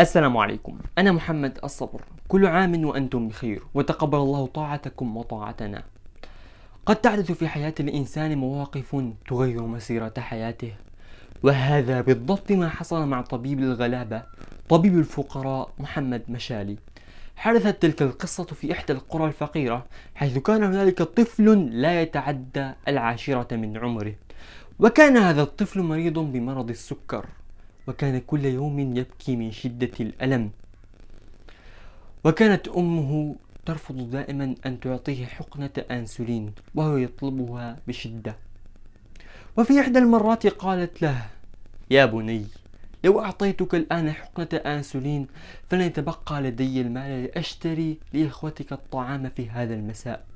السلام عليكم أنا محمد الصبر كل عام وأنتم بخير وتقبل الله طاعتكم وطاعتنا قد تحدث في حياة الإنسان مواقف تغير مسيرة حياته وهذا بالضبط ما حصل مع طبيب الغلابة طبيب الفقراء محمد مشالي حدثت تلك القصة في إحدى القرى الفقيرة حيث كان هنالك طفل لا يتعدى العاشرة من عمره وكان هذا الطفل مريض بمرض السكر وكان كل يوم يبكي من شدة الألم وكانت أمه ترفض دائما أن تعطيه حقنة أنسولين وهو يطلبها بشدة وفي إحدى المرات قالت له يا بني لو أعطيتك الآن حقنة أنسولين فلن يتبقى لدي المال لأشتري لإخوتك الطعام في هذا المساء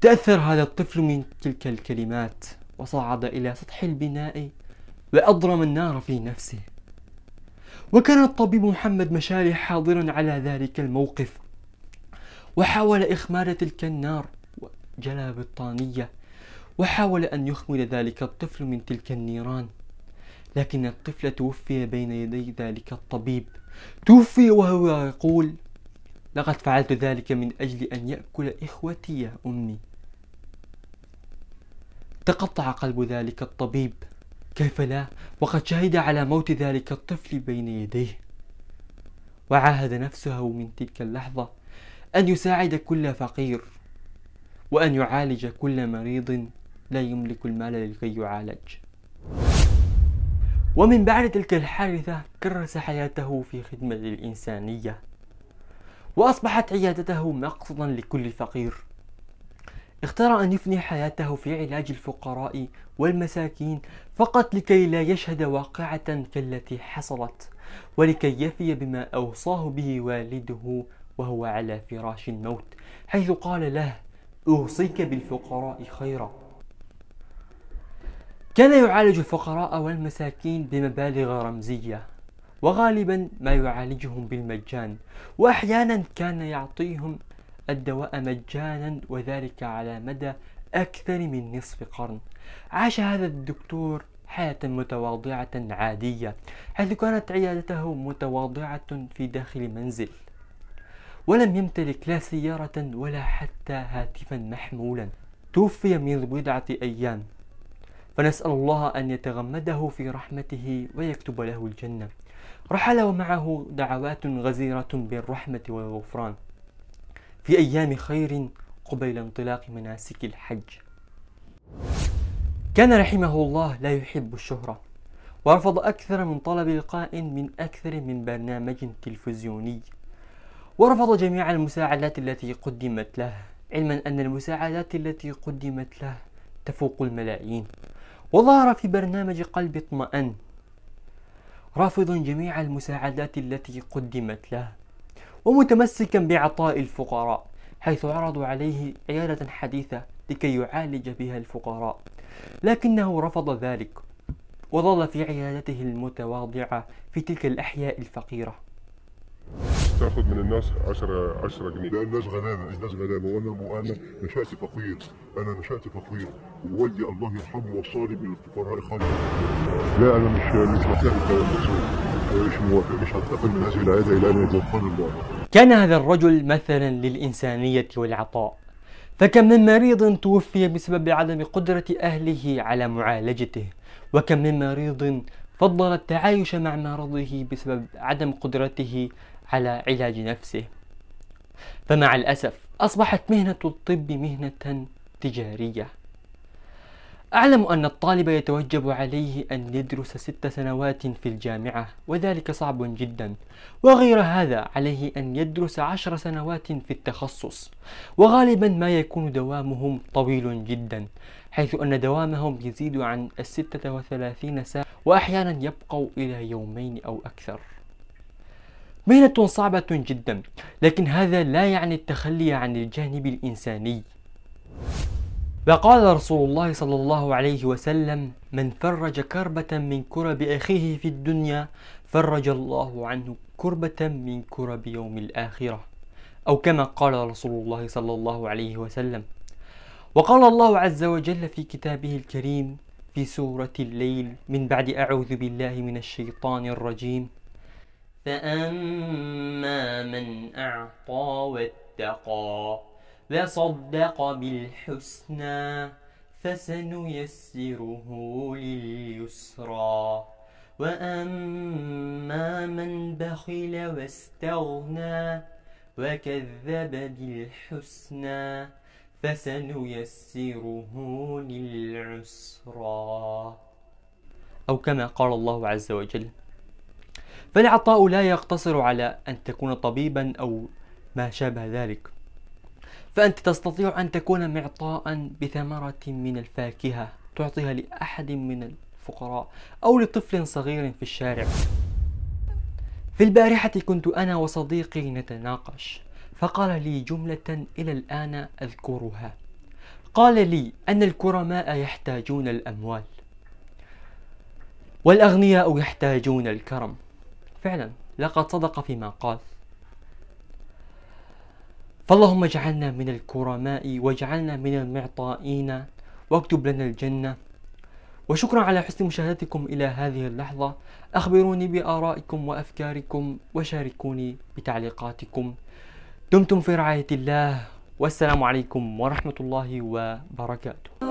تأثر هذا الطفل من تلك الكلمات وصعد إلى سطح البناء وأضرم النار في نفسه وكان الطبيب محمد مشاري حاضرا على ذلك الموقف وحاول إخمار تلك النار جلا بالطانية وحاول أن يخمل ذلك الطفل من تلك النيران لكن الطفل توفي بين يدي ذلك الطبيب توفي وهو يقول لقد فعلت ذلك من أجل أن يأكل إخوتي يا أمي تقطع قلب ذلك الطبيب كيف لا وقد شهد على موت ذلك الطفل بين يديه وعاهد نفسه من تلك اللحظة أن يساعد كل فقير وأن يعالج كل مريض لا يملك المال لكي يعالج ومن بعد تلك الحادثة كرس حياته في خدمة الإنسانية وأصبحت عيادته مقصدا لكل فقير اختار أن يفني حياته في علاج الفقراء والمساكين فقط لكي لا يشهد واقعة كالتي حصلت ولكي يفي بما أوصاه به والده وهو على فراش الموت حيث قال له أوصيك بالفقراء خيرا كان يعالج الفقراء والمساكين بمبالغ رمزية وغالبا ما يعالجهم بالمجان وأحيانا كان يعطيهم الدواء مجانا وذلك على مدى أكثر من نصف قرن عاش هذا الدكتور حياة متواضعة عادية حيث كانت عيادته متواضعة في داخل منزل ولم يمتلك لا سيارة ولا حتى هاتفا محمولا توفي منذ بضعة أيام فنسأل الله أن يتغمده في رحمته ويكتب له الجنة رحل ومعه دعوات غزيرة بالرحمة والغفران في أيام خير قبيل انطلاق مناسك الحج كان رحمه الله لا يحب الشهرة ورفض أكثر من طلب لقاء من أكثر من برنامج تلفزيوني ورفض جميع المساعدات التي قدمت له علما أن المساعدات التي قدمت له تفوق الملايين وظهر في برنامج قلب اطمأن رافض جميع المساعدات التي قدمت له ومتمسكا بعطاء الفقراء حيث عرضوا عليه عيادة حديثة لكي يعالج بها الفقراء لكنه رفض ذلك وظل في عيادته المتواضعة في تلك الأحياء الفقيرة تاخذ من الناس 10 10 جنيه لا الناس غلابه الناس غلابه وانا وانا نشات فقير انا نشات فقير ووالدي الله يرحمه وصالي من الفقراء خالص لا انا مش مش مش الكلام هتقبل من الى ان كان هذا الرجل مثلا للانسانيه والعطاء فكم من مريض توفي بسبب عدم قدره اهله على معالجته وكم من مريض فضل التعايش مع مرضه بسبب عدم قدرته على علاج نفسه فمع الاسف اصبحت مهنه الطب مهنه تجاريه أعلم أن الطالب يتوجب عليه أن يدرس ست سنوات في الجامعة وذلك صعب جدا وغير هذا عليه أن يدرس عشر سنوات في التخصص وغالبا ما يكون دوامهم طويل جدا حيث أن دوامهم يزيد عن الستة وثلاثين ساعة وأحيانا يبقوا إلى يومين أو أكثر مهنة صعبة جدا لكن هذا لا يعني التخلي عن الجانب الإنساني فقال رسول الله صلى الله عليه وسلم من فرج كربة من كرب أخيه في الدنيا فرج الله عنه كربة من كرب يوم الآخرة أو كما قال رسول الله صلى الله عليه وسلم وقال الله عز وجل في كتابه الكريم في سورة الليل من بعد أعوذ بالله من الشيطان الرجيم فأما من أعطى واتقى وصدق بالحسنى فسنيسره لليسرى وأما من بخل واستغنى وكذب بالحسنى فسنيسره للعسرى أو كما قال الله عز وجل فالعطاء لا يقتصر على أن تكون طبيبا أو ما شابه ذلك فأنت تستطيع أن تكون معطاء بثمرة من الفاكهة تعطيها لأحد من الفقراء أو لطفل صغير في الشارع في البارحة كنت أنا وصديقي نتناقش فقال لي جملة إلى الآن أذكرها قال لي أن الكرماء يحتاجون الأموال والأغنياء يحتاجون الكرم فعلا لقد صدق فيما قال فاللهم اجعلنا من الكرماء واجعلنا من المعطائين واكتب لنا الجنة وشكرا على حسن مشاهدتكم إلى هذه اللحظة أخبروني بآرائكم وأفكاركم وشاركوني بتعليقاتكم دمتم في رعاية الله والسلام عليكم ورحمة الله وبركاته